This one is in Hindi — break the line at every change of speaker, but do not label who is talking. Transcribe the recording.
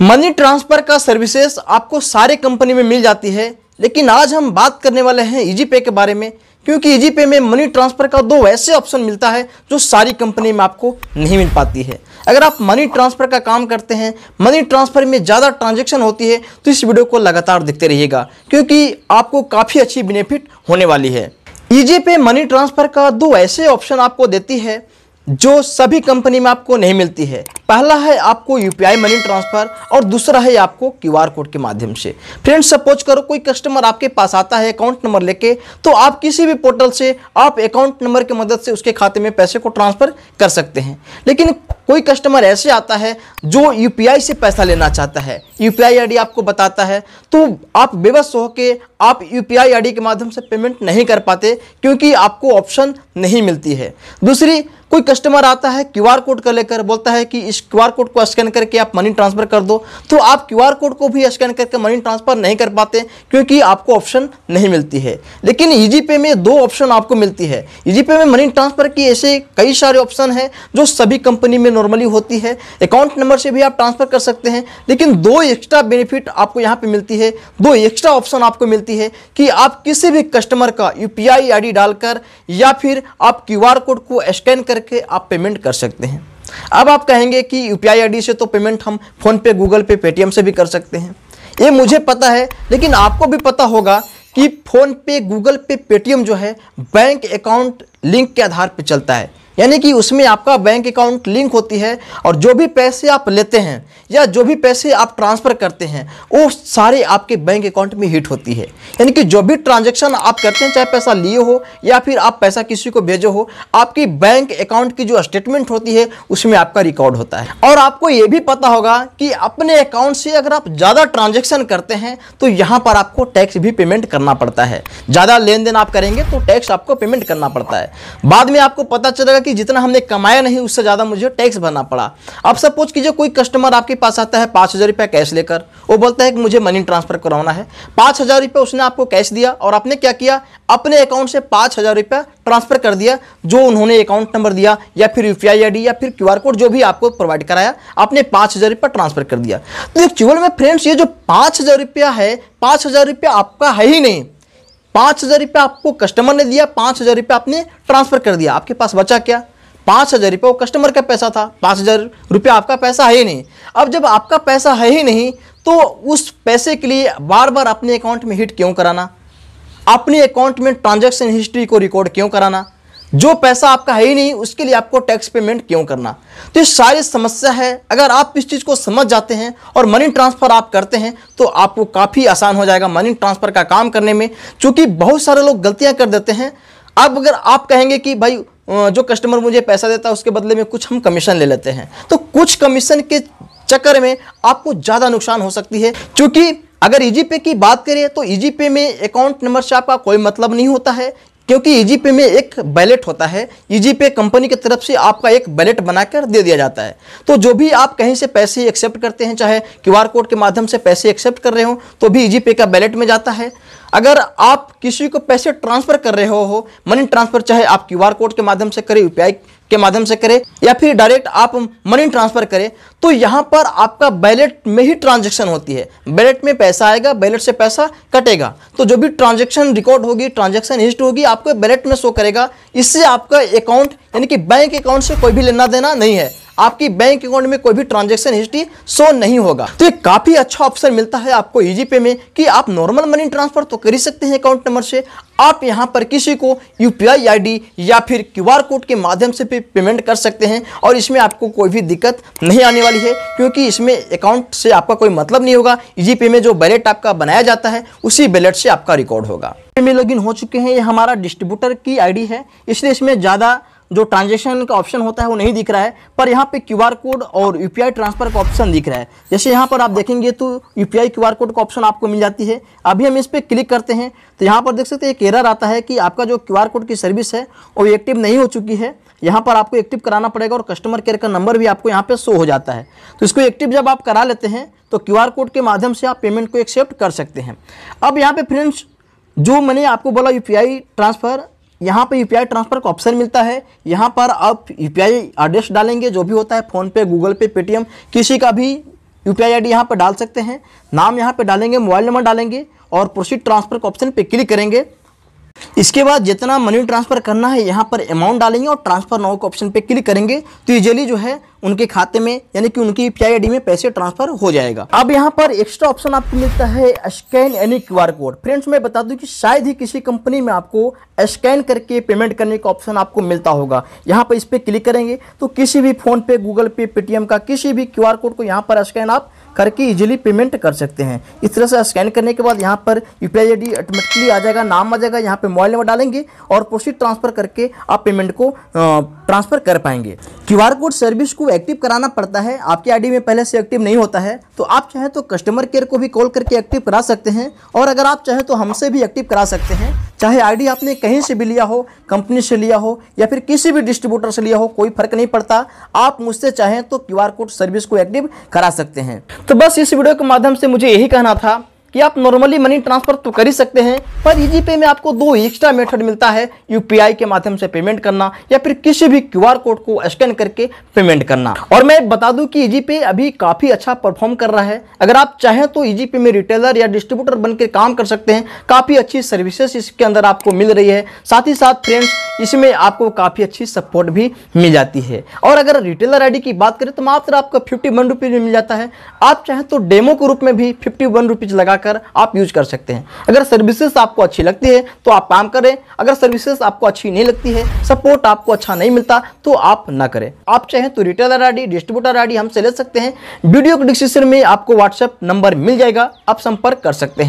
मनी ट्रांसफ़र का सर्विसेज आपको सारे कंपनी में मिल जाती है लेकिन आज हम बात करने वाले हैं ईजी e पे के बारे में क्योंकि ईजी e पे में मनी ट्रांसफ़र का दो ऐसे ऑप्शन मिलता है जो सारी कंपनी में आपको नहीं मिल पाती है अगर आप मनी ट्रांसफ़र का काम करते हैं मनी ट्रांसफ़र में ज़्यादा ट्रांजेक्शन होती है तो इस वीडियो को लगातार देखते रहिएगा क्योंकि आपको काफ़ी अच्छी बेनिफिट होने वाली है easy e pay money transfer का दो ऐसे ऑप्शन आपको देती है जो सभी कंपनी में आपको नहीं मिलती है पहला है आपको यूपीआई मनी ट्रांसफ़र और दूसरा है आपको क्यूआर कोड के माध्यम से फ्रेंड्स सपोज करो कोई कस्टमर आपके पास आता है अकाउंट नंबर लेके तो आप किसी भी पोर्टल से आप अकाउंट नंबर की मदद से उसके खाते में पैसे को ट्रांसफ़र कर सकते हैं लेकिन कोई कस्टमर ऐसे आता है जो यू से पैसा लेना चाहता है यू पी आपको बताता है तो आप बेबस होकर आप यू पी के माध्यम से पेमेंट नहीं कर पाते क्योंकि आपको ऑप्शन नहीं मिलती है दूसरी कोई कस्टमर आता है क्यू कोड का लेकर बोलता है कि इस क्यू कोड को स्कैन करके आप मनी ट्रांसफ़र कर दो तो आप क्यू कोड को भी स्कैन करके मनी ट्रांसफ़र नहीं कर पाते क्योंकि आपको ऑप्शन नहीं मिलती है लेकिन ई पे में दो ऑप्शन आपको मिलती है ई पे में मनी ट्रांसफ़र की ऐसे कई सारे ऑप्शन हैं जो सभी कंपनी में नॉर्मली होती है अकाउंट नंबर से भी आप ट्रांसफ़र कर सकते हैं लेकिन दो एक्स्ट्रा बेनिफिट आपको यहाँ पर मिलती है दो एक्स्ट्रा ऑप्शन आपको मिलती है कि आप किसी भी कस्टमर का यू पी डालकर या फिर आप क्यू कोड को स्कैन कर करके आप पेमेंट कर सकते हैं अब आप कहेंगे कि यू पी से तो पेमेंट हम फ़ोनपे गूगल पे पेटीएम से भी कर सकते हैं ये मुझे पता है लेकिन आपको भी पता होगा कि फ़ोनपे गूगल पे पेटीएम जो है बैंक अकाउंट लिंक के आधार पर चलता है यानी कि उसमें आपका बैंक अकाउंट लिंक होती है और जो भी पैसे आप लेते हैं या जो भी पैसे आप ट्रांसफ़र करते हैं वो सारे आपके बैंक अकाउंट में हिट होती है यानी कि जो भी ट्रांजेक्शन आप करते हैं चाहे पैसा लिए हो या फिर आप पैसा किसी को भेजो हो आपकी बैंक अकाउंट की जो स्टेटमेंट होती है उसमें आपका रिकॉर्ड होता है और आपको ये भी पता होगा कि अपने अकाउंट से अगर आप ज़्यादा ट्रांजेक्शन करते हैं तो यहाँ पर आपको टैक्स भी पेमेंट करना पड़ता है ज़्यादा लेन देन आप करेंगे तो टैक्स आपको पेमेंट करना पड़ता है बाद में आपको पता चलेगा कि जितना हमने कमाया नहीं उससे ज़्यादा मुझे टैक्स भरना पड़ा अब सपोज कीजिए कोई कस्टमर आपके पास आता है पाँच हज़ार रुपया कैश लेकर वो बोलता है कि मुझे मनी ट्रांसफ़र करवाना है पाँच हज़ार रुपया उसने आपको कैश दिया और आपने क्या किया अपने अकाउंट से पाँच हज़ार रुपया ट्रांसफ़र कर दिया जो उन्होंने अकाउंट नंबर दिया या फिर यू पी या फिर क्यू कोड जो भी आपको प्रोवाइड कराया आपने पाँच हज़ार रुपया ट्रांसफ़र कर दिया तो एक्चुअल में फ्रेंड्स ये जो पाँच हज़ार रुपया है पाँच हज़ार रुपया आपका है ही नहीं पाँच हज़ार रुपया आपको कस्टमर ने दिया पाँच हज़ार रुपया आपने ट्रांसफ़र कर दिया आपके पास बचा क्या पाँच हज़ार रुपये वो कस्टमर का पैसा था पाँच हज़ार रुपया आपका पैसा है ही नहीं अब जब आपका पैसा है ही नहीं तो उस पैसे के लिए बार बार अपने अकाउंट में हिट क्यों कराना अपने अकाउंट में ट्रांजैक्शन हिस्ट्री को रिकॉर्ड क्यों कराना जो पैसा आपका है ही नहीं उसके लिए आपको टैक्स पेमेंट क्यों करना तो ये सारी समस्या है अगर आप इस चीज़ को समझ जाते हैं और मनी ट्रांसफ़र आप करते हैं तो आपको काफ़ी आसान हो जाएगा मनी ट्रांसफ़र का काम करने में चूँकि बहुत सारे लोग गलतियाँ कर देते हैं अब अगर आप कहेंगे कि भाई जो कस्टमर मुझे पैसा देता है उसके बदले में कुछ हम कमीशन ले लेते हैं तो कुछ कमीशन के चक्कर में आपको ज़्यादा नुकसान हो सकती है क्योंकि अगर ईजी e पे की बात करें तो ईजी e पे में अकाउंट नंबर से आपका कोई मतलब नहीं होता है क्योंकि ईजीपे e में एक बैलेट होता है ईजीपे e कंपनी की तरफ से आपका एक बैलेट बनाकर दे दिया जाता है तो जो भी आप कहीं से पैसे एक्सेप्ट करते हैं चाहे क्यूआर कोड के माध्यम से पैसे एक्सेप्ट कर रहे हो तो भी ईजीपे e का बैलेट में जाता है अगर आप किसी को पैसे ट्रांसफ़र कर रहे हो मनी ट्रांसफ़र चाहे आप क्यू कोड के माध्यम से करें यूपीआई के माध्यम से करें या फिर डायरेक्ट आप मनी ट्रांसफ़र करें तो यहाँ पर आपका बैलेट में ही ट्रांजेक्शन होती है बैलेट में पैसा आएगा बैलेट से पैसा कटेगा तो जो भी ट्रांजेक्शन रिकॉर्ड होगी ट्रांजेक्शन हिस्ट होगी आपको बैलेट में शो करेगा इससे आपका अकाउंट यानी कि बैंक अकाउंट से कोई भी लेना देना नहीं है आपकी बैंक अकाउंट में कोई भी ट्रांजेक्शन हिस्ट्री शो नहीं होगा तो ये काफ़ी अच्छा ऑप्शन मिलता है आपको ईजी पे में कि आप नॉर्मल मनी ट्रांसफर तो कर ही सकते हैं अकाउंट नंबर से आप यहाँ पर किसी को यू पी या फिर क्यू कोड के माध्यम से भी पेमेंट कर सकते हैं और इसमें आपको कोई भी दिक्कत नहीं आने वाली है क्योंकि इसमें अकाउंट से आपका कोई मतलब नहीं होगा ईजी पे में जो बैलेट आपका बनाया जाता है उसी बैलेट से आपका रिकॉर्ड होगा में लॉगिन हो चुके हैं ये हमारा डिस्ट्रीब्यूटर की आईडी है इसलिए इसमें ज़्यादा जो ट्रांजेक्शन का ऑप्शन होता है वो नहीं दिख रहा है पर यहाँ पे क्यू कोड और यू ट्रांसफ़र का ऑप्शन दिख रहा है जैसे यहाँ पर आप देखेंगे तो यू पी क्यूआर कोड का ऑप्शन आपको मिल जाती है अभी हम इस पर क्लिक करते हैं तो यहाँ पर देख सकते हैं एक एरर आता है कि आपका जो क्यू कोड की सर्विस है वो एक्टिव नहीं हो चुकी है यहाँ पर आपको एक्टिव कराना पड़ेगा और कस्टमर केयर का नंबर भी आपको यहाँ पे शो हो जाता है तो इसको एक्टिव जब आप करा लेते हैं तो क्यूआर कोड के माध्यम से आप पेमेंट को एक्सेप्ट कर सकते हैं अब यहाँ पे फ्रेंड्स जो मैंने आपको बोला यूपीआई ट्रांसफ़र यहाँ पे यू ट्रांसफ़र का ऑप्शन मिलता है यहाँ पर आप यू एड्रेस डालेंगे जो भी होता है फ़ोनपे गूगल पे पेटीएम किसी का भी U P I I D यहाँ पर डाल सकते हैं नाम यहाँ पर डालेंगे मोबाइल नंबर डालेंगे और प्रोसीड ट्रांसफ़र के ऑप्शन पर क्लिक करेंगे इसके बाद जितना मनी ट्रांसफ़र करना है यहाँ पर अमाउंट डालेंगे और ट्रांसफ़र नाउ के ऑप्शन पर क्लिक करेंगे तो ईजिली जो है उनके खाते में यानी कि उनकी पी आई में पैसे ट्रांसफर हो जाएगा अब यहाँ पर एक्स्ट्रा ऑप्शन आपको मिलता है स्कैन यानी क्यू कोड फ्रेंड्स मैं बता दूं कि शायद ही किसी कंपनी में आपको स्कैन करके पेमेंट करने का ऑप्शन आपको मिलता होगा यहाँ पर इस पर क्लिक करेंगे तो किसी भी फोन पे गूगल पे पेटीएम का किसी भी क्यू कोड को यहाँ पर स्कैन आप करके इजिली पेमेंट कर सकते हैं इस तरह से स्कैन करने के बाद यहाँ पर यू पी आई ऑटोमेटिकली आ जाएगा नाम आ जाएगा यहाँ पर मोबाइल नंबर डालेंगे और प्रोसीड ट्रांसफ़र करके आप पेमेंट को ट्रांसफ़र कर पाएंगे क्यू कोड सर्विस को एक्टिव कराना पड़ता है आपकी आईडी में पहले से एक्टिव नहीं होता है तो आप चाहें तो कस्टमर केयर को भी कॉल करके एक्टिव करा सकते हैं और अगर आप चाहें तो हमसे भी एक्टिव करा सकते हैं चाहे आईडी आपने कहीं से भी लिया हो कंपनी से लिया हो या फिर किसी भी डिस्ट्रीब्यूटर से लिया हो कोई फर्क नहीं पड़ता आप मुझसे चाहें तो क्यू कोड सर्विस को एक्टिव करा सकते हैं तो बस इस वीडियो के माध्यम से मुझे यही कहना था कि आप नॉर्मली मनी ट्रांसफ़र तो कर ही सकते हैं पर ईजी पे में आपको दो एक्स्ट्रा मेथड मिलता है यूपीआई के माध्यम से पेमेंट करना या फिर किसी भी क्यूआर कोड को स्कैन करके पेमेंट करना और मैं बता दूं कि ईजी पे अभी काफ़ी अच्छा परफॉर्म कर रहा है अगर आप चाहें तो ईजी पे में रिटेलर या डिस्ट्रीब्यूटर बनकर काम कर सकते हैं काफ़ी अच्छी सर्विसेस इसके अंदर आपको मिल रही है साथ ही साथ फ्रेंड्स इसमें आपको काफ़ी अच्छी सपोर्ट भी मिल जाती है और अगर रिटेलर आईडी की बात करें तो मात्र आपको फिफ्टी वन रुपीज़ में मिल जाता है आप चाहें तो डेमो के रूप में भी फिफ्टी वन रुपीज़ लगा जाकर आप यूज कर सकते हैं अगर सर्विसेज आपको अच्छी लगती है तो आप काम करें अगर सर्विसेज आपको अच्छी नहीं लगती है सपोर्ट आपको अच्छा नहीं मिलता तो आप ना करें आप चाहें तो रिटेलर आईडी डिस्ट्रीब्यूटर आईडी हमसे ले सकते हैं वीडियो डिस्क्रिप्शन में आपको व्हाट्सएप नंबर मिल जाएगा आप संपर्क कर सकते हैं